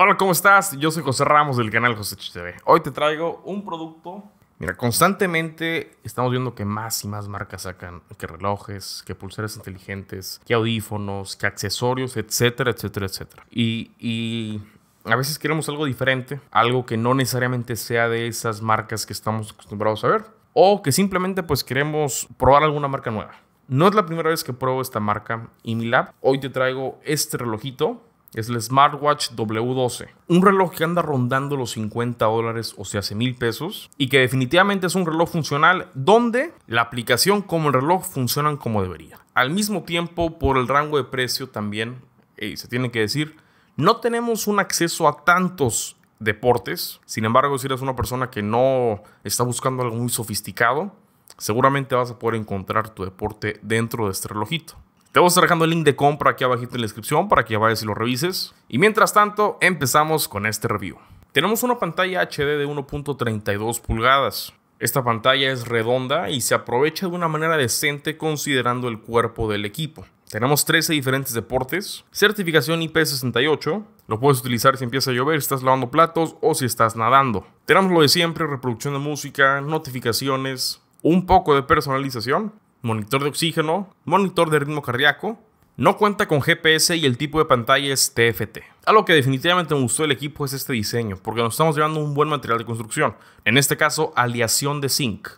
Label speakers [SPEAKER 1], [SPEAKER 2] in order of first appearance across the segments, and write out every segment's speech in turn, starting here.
[SPEAKER 1] Hola, ¿cómo estás? Yo soy José Ramos del canal José TV. Hoy te traigo un producto. Mira, constantemente estamos viendo que más y más marcas sacan que relojes, que pulseras inteligentes, que audífonos, que accesorios, etcétera, etcétera, etcétera. Y, a veces queremos algo diferente, algo que no necesariamente sea de esas marcas que estamos acostumbrados a ver, o que simplemente pues queremos probar alguna marca nueva. No es la primera vez que pruebo esta marca, y mi lab. Hoy te traigo este relojito es el smartwatch W12. Un reloj que anda rondando los 50 dólares o sea, hace mil pesos. Y que definitivamente es un reloj funcional donde la aplicación como el reloj funcionan como debería. Al mismo tiempo, por el rango de precio también, se tiene que decir, no tenemos un acceso a tantos deportes. Sin embargo, si eres una persona que no está buscando algo muy sofisticado, seguramente vas a poder encontrar tu deporte dentro de este relojito. Te voy a estar dejando el link de compra aquí abajito en la descripción para que vayas y lo revises. Y mientras tanto, empezamos con este review. Tenemos una pantalla HD de 1.32 pulgadas. Esta pantalla es redonda y se aprovecha de una manera decente considerando el cuerpo del equipo. Tenemos 13 diferentes deportes, certificación IP68, lo puedes utilizar si empieza a llover, si estás lavando platos o si estás nadando. Tenemos lo de siempre, reproducción de música, notificaciones, un poco de personalización monitor de oxígeno, monitor de ritmo cardíaco, no cuenta con GPS y el tipo de pantalla es TFT. Algo que definitivamente me gustó del equipo es este diseño, porque nos estamos llevando un buen material de construcción, en este caso aleación de zinc,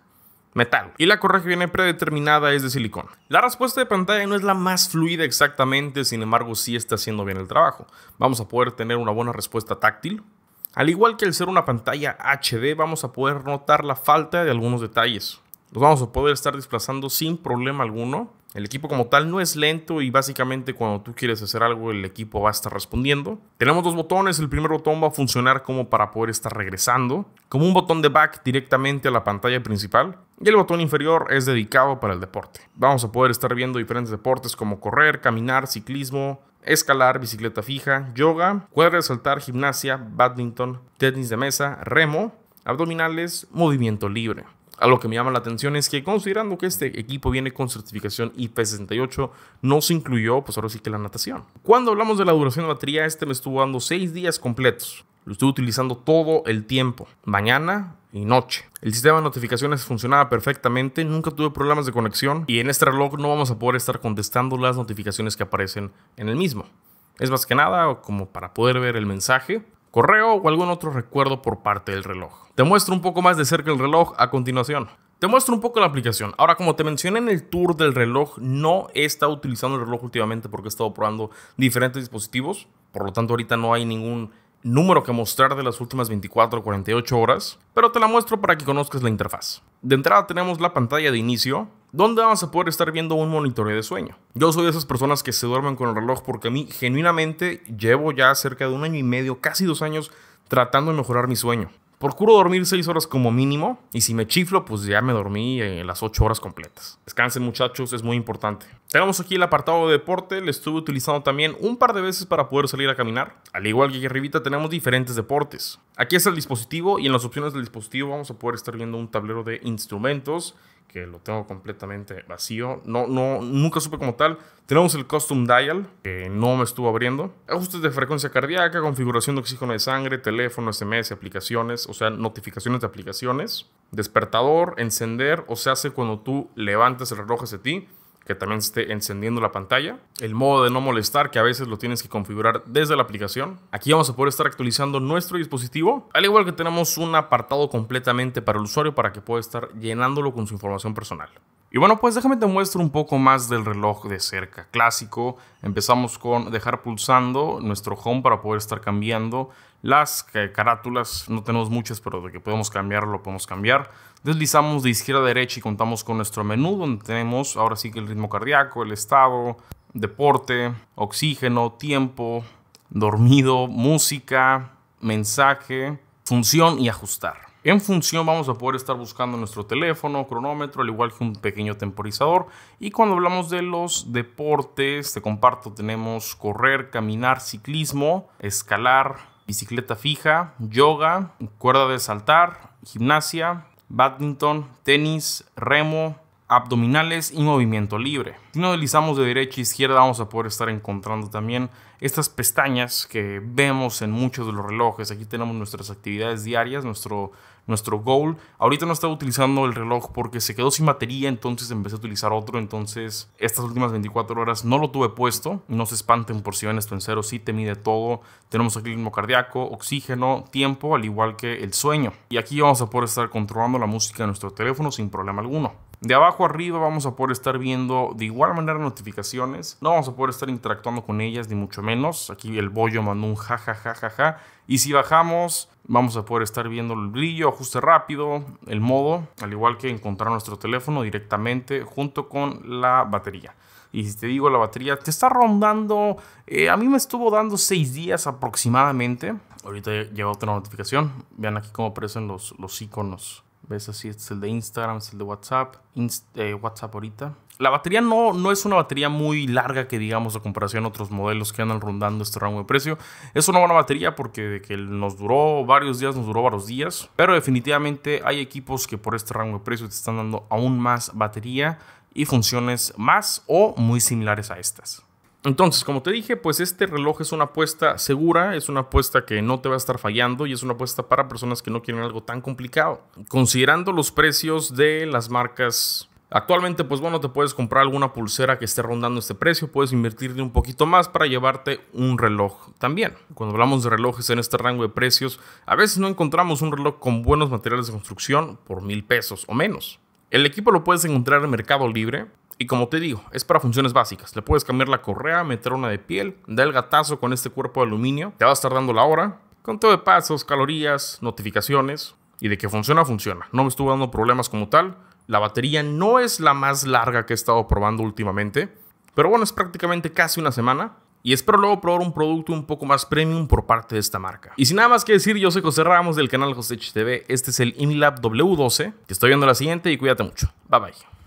[SPEAKER 1] metal, y la correa que viene predeterminada es de silicón. La respuesta de pantalla no es la más fluida exactamente, sin embargo sí está haciendo bien el trabajo. Vamos a poder tener una buena respuesta táctil. Al igual que al ser una pantalla HD, vamos a poder notar la falta de algunos detalles. Los vamos a poder estar desplazando sin problema alguno. El equipo como tal no es lento y básicamente cuando tú quieres hacer algo el equipo va a estar respondiendo. Tenemos dos botones, el primer botón va a funcionar como para poder estar regresando, como un botón de back directamente a la pantalla principal y el botón inferior es dedicado para el deporte. Vamos a poder estar viendo diferentes deportes como correr, caminar, ciclismo, escalar, bicicleta fija, yoga, cuerda saltar, gimnasia, badminton, tenis de mesa, remo, abdominales, movimiento libre. A lo que me llama la atención es que considerando que este equipo viene con certificación IP68, no se incluyó, pues ahora sí que la natación. Cuando hablamos de la duración de batería, este me estuvo dando 6 días completos. Lo estuve utilizando todo el tiempo, mañana y noche. El sistema de notificaciones funcionaba perfectamente, nunca tuve problemas de conexión y en este reloj no vamos a poder estar contestando las notificaciones que aparecen en el mismo. Es más que nada como para poder ver el mensaje correo o algún otro recuerdo por parte del reloj. Te muestro un poco más de cerca el reloj a continuación. Te muestro un poco la aplicación. Ahora, como te mencioné en el tour del reloj, no he estado utilizando el reloj últimamente porque he estado probando diferentes dispositivos. Por lo tanto, ahorita no hay ningún número que mostrar de las últimas 24 o 48 horas, pero te la muestro para que conozcas la interfaz. De entrada tenemos la pantalla de inicio, ¿Dónde vamos a poder estar viendo un monitoreo de sueño. Yo soy de esas personas que se duermen con el reloj porque a mí genuinamente llevo ya cerca de un año y medio, casi dos años, tratando de mejorar mi sueño. Procuro dormir seis horas como mínimo y si me chiflo, pues ya me dormí en eh, las ocho horas completas. Descansen muchachos, es muy importante. Tenemos aquí el apartado de deporte, le estuve utilizando también un par de veces para poder salir a caminar. Al igual que aquí arribita tenemos diferentes deportes. Aquí está el dispositivo y en las opciones del dispositivo vamos a poder estar viendo un tablero de instrumentos que lo tengo completamente vacío. No, no, nunca supe como tal. Tenemos el custom dial, que no me estuvo abriendo. Ajustes de frecuencia cardíaca, configuración de oxígeno de sangre, teléfono, SMS, aplicaciones, o sea, notificaciones de aplicaciones. Despertador, encender, o sea, hace cuando tú levantas el reloj hacia ti que también esté encendiendo la pantalla. El modo de no molestar, que a veces lo tienes que configurar desde la aplicación. Aquí vamos a poder estar actualizando nuestro dispositivo. Al igual que tenemos un apartado completamente para el usuario para que pueda estar llenándolo con su información personal. Y bueno, pues déjame te muestro un poco más del reloj de cerca. Clásico, empezamos con dejar pulsando nuestro home para poder estar cambiando las carátulas, no tenemos muchas, pero de que podemos cambiar, lo podemos cambiar. Deslizamos de izquierda a derecha y contamos con nuestro menú, donde tenemos ahora sí que el ritmo cardíaco, el estado, deporte, oxígeno, tiempo, dormido, música, mensaje, función y ajustar. En función vamos a poder estar buscando nuestro teléfono, cronómetro, al igual que un pequeño temporizador. Y cuando hablamos de los deportes, te comparto, tenemos correr, caminar, ciclismo, escalar, bicicleta fija, yoga, cuerda de saltar, gimnasia, badminton, tenis, remo, abdominales y movimiento libre. Si nos deslizamos de derecha a izquierda vamos a poder estar encontrando también estas pestañas que vemos en muchos de los relojes. Aquí tenemos nuestras actividades diarias, nuestro, nuestro goal. Ahorita no estaba utilizando el reloj porque se quedó sin batería, entonces empecé a utilizar otro. Entonces estas últimas 24 horas no lo tuve puesto. No se espanten por si ven esto en cero, sí te mide todo. Tenemos aquí el ritmo cardíaco, oxígeno, tiempo, al igual que el sueño. Y aquí vamos a poder estar controlando la música de nuestro teléfono sin problema alguno. De abajo arriba vamos a poder estar viendo de igual manera notificaciones. No vamos a poder estar interactuando con ellas, ni mucho menos. Aquí el bollo mandó un jajajajaja. Ja, ja, ja, y si bajamos, vamos a poder estar viendo el brillo, ajuste rápido, el modo, al igual que encontrar nuestro teléfono directamente junto con la batería. Y si te digo, la batería te está rondando. Eh, a mí me estuvo dando seis días aproximadamente. Ahorita llega otra notificación. Vean aquí cómo aparecen los, los iconos ¿Ves? Así este es el de Instagram, es el de WhatsApp. Eh, WhatsApp ahorita. La batería no, no es una batería muy larga que digamos a comparación a otros modelos que andan rondando este rango de precio. Es una buena batería porque de que nos duró varios días, nos duró varios días. Pero definitivamente hay equipos que por este rango de precio te están dando aún más batería y funciones más o muy similares a estas. Entonces, como te dije, pues este reloj es una apuesta segura, es una apuesta que no te va a estar fallando y es una apuesta para personas que no quieren algo tan complicado. Considerando los precios de las marcas Actualmente, pues bueno, te puedes comprar alguna pulsera que esté rondando este precio, puedes invertirle un poquito más para llevarte un reloj también. Cuando hablamos de relojes en este rango de precios, a veces no encontramos un reloj con buenos materiales de construcción por mil pesos o menos. El equipo lo puedes encontrar en Mercado Libre, y como te digo, es para funciones básicas. Le puedes cambiar la correa, meter una de piel, da el gatazo con este cuerpo de aluminio. Te va a estar dando la hora, Con todo de pasos, calorías, notificaciones. Y de que funciona, funciona. No me estuvo dando problemas como tal. La batería no es la más larga que he estado probando últimamente. Pero bueno, es prácticamente casi una semana. Y espero luego probar un producto un poco más premium por parte de esta marca. Y sin nada más que decir, yo soy José Ramos del canal José TV. Este es el Inlab W12. Te estoy viendo la siguiente y cuídate mucho. Bye bye.